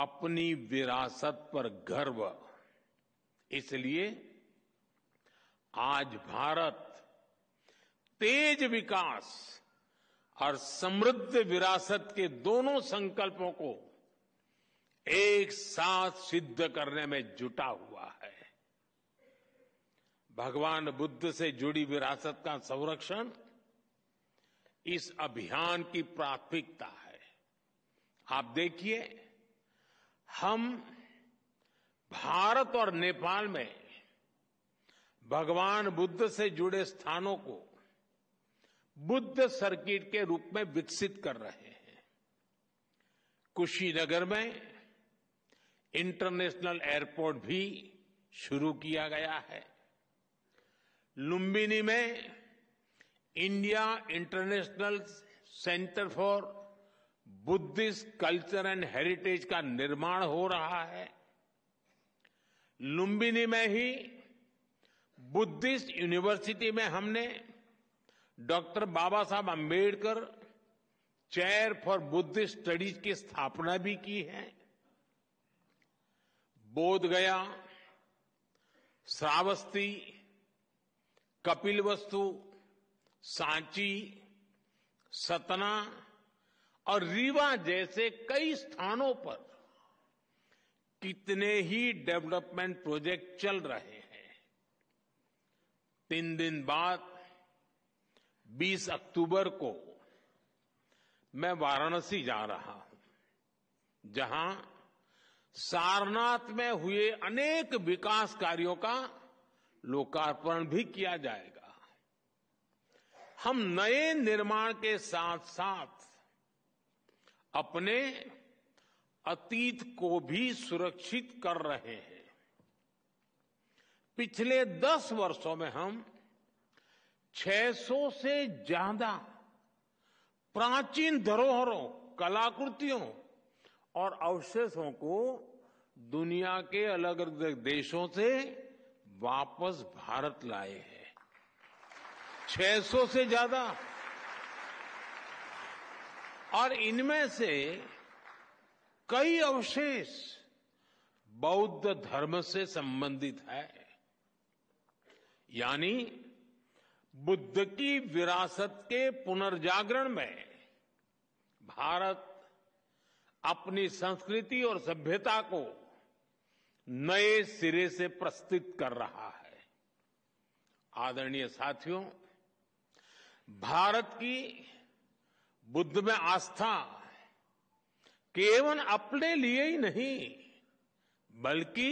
अपनी विरासत पर गर्व इसलिए आज भारत तेज विकास और समृद्ध विरासत के दोनों संकल्पों को एक साथ सिद्ध करने में जुटा हुआ है भगवान बुद्ध से जुड़ी विरासत का संरक्षण इस अभियान की प्राथमिकता है आप देखिए हम भारत और नेपाल में भगवान बुद्ध से जुड़े स्थानों को बुद्ध सर्किट के रूप में विकसित कर रहे हैं कुशीनगर में इंटरनेशनल एयरपोर्ट भी शुरू किया गया है लुम्बिनी में India International Centre for Buddhist Culture and Heritage का निर्माण हो रहा है लुम्बिनी में ही बुद्धिस्ट यूनिवर्सिटी में हमने doctor Baba Saheb Ambedkar chair for Buddhist studies की स्थापना भी की है बोधगया श्रावस्ती कपिलवस्तु सांची सतना और रीवा जैसे कई स्थानों पर कितने ही डेवलपमेंट प्रोजेक्ट चल रहे हैं तीन दिन बाद 20 अक्टूबर को मैं वाराणसी जा रहा हूं जहां सारनाथ में हुए अनेक विकास कार्यों का लोकार्पण भी किया जाएगा हम नए निर्माण के साथ साथ अपने अतीत को भी सुरक्षित कर रहे हैं पिछले दस वर्षों में हम 600 से ज्यादा प्राचीन धरोहरों कलाकृतियों और अवशेषों को दुनिया के अलग अलग देशों से वापस भारत लाए हैं 600 से ज्यादा और इनमें से कई अवशेष बौद्ध धर्म से संबंधित है यानी बुद्ध की विरासत के पुनर्जागरण में भारत अपनी संस्कृति और सभ्यता को नए सिरे से प्रस्तुत कर रहा है आदरणीय साथियों भारत की बुद्ध में आस्था केवल अपने लिए ही नहीं बल्कि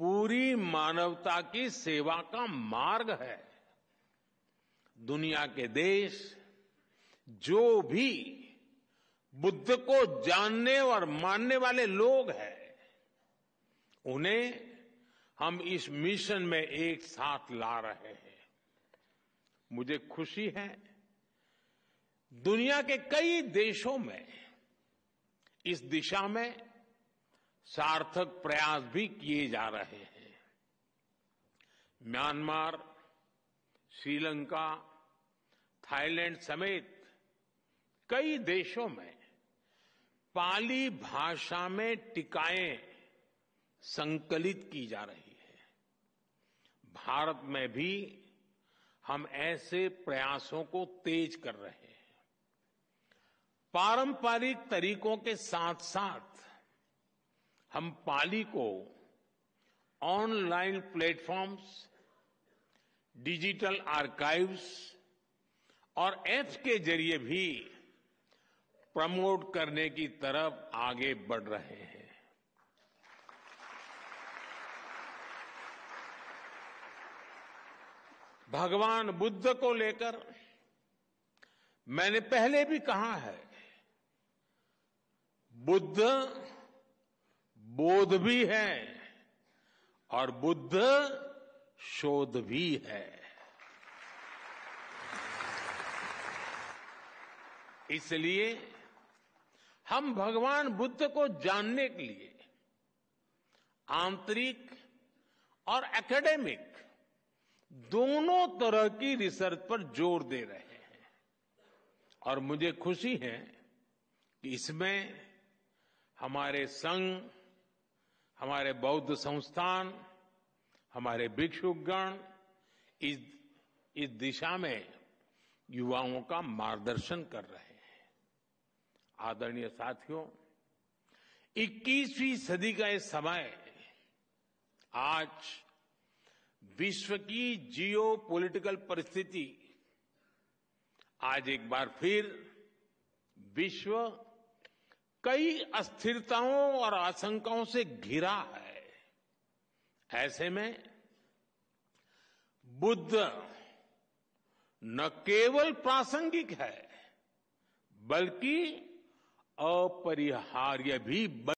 पूरी मानवता की सेवा का मार्ग है दुनिया के देश जो भी बुद्ध को जानने और मानने वाले लोग हैं उन्हें हम इस मिशन में एक साथ ला रहे हैं मुझे खुशी है दुनिया के कई देशों में इस दिशा में सार्थक प्रयास भी किए जा रहे हैं म्यांमार श्रीलंका थाईलैंड समेत कई देशों में पाली भाषा में टिकाएं संकलित की जा रही है भारत में भी हम ऐसे प्रयासों को तेज कर रहे हैं पारंपरिक तरीकों के साथ साथ हम पाली को ऑनलाइन प्लेटफॉर्म्स डिजिटल आर्काइव्स और एप्स के जरिए भी प्रमोट करने की तरफ आगे बढ़ रहे हैं भगवान बुद्ध को लेकर मैंने पहले भी कहा है बुद्ध बोध भी है और बुद्ध शोध भी है इसलिए हम भगवान बुद्ध को जानने के लिए आंतरिक और एकेडमिक दोनों तरह की रिसर्च पर जोर दे रहे हैं और मुझे खुशी है कि इसमें हमारे संघ हमारे बौद्ध संस्थान हमारे भिक्षुगण इस इस दिशा में युवाओं का मार्गदर्शन कर रहे हैं आदरणीय साथियों 21वीं सदी का यह समय आज विश्व की जियो पोलिटिकल परिस्थिति आज एक बार फिर विश्व कई अस्थिरताओं और आशंकाओं से घिरा है ऐसे में बुद्ध न केवल प्रासंगिक है बल्कि अपरिहार्य भी बन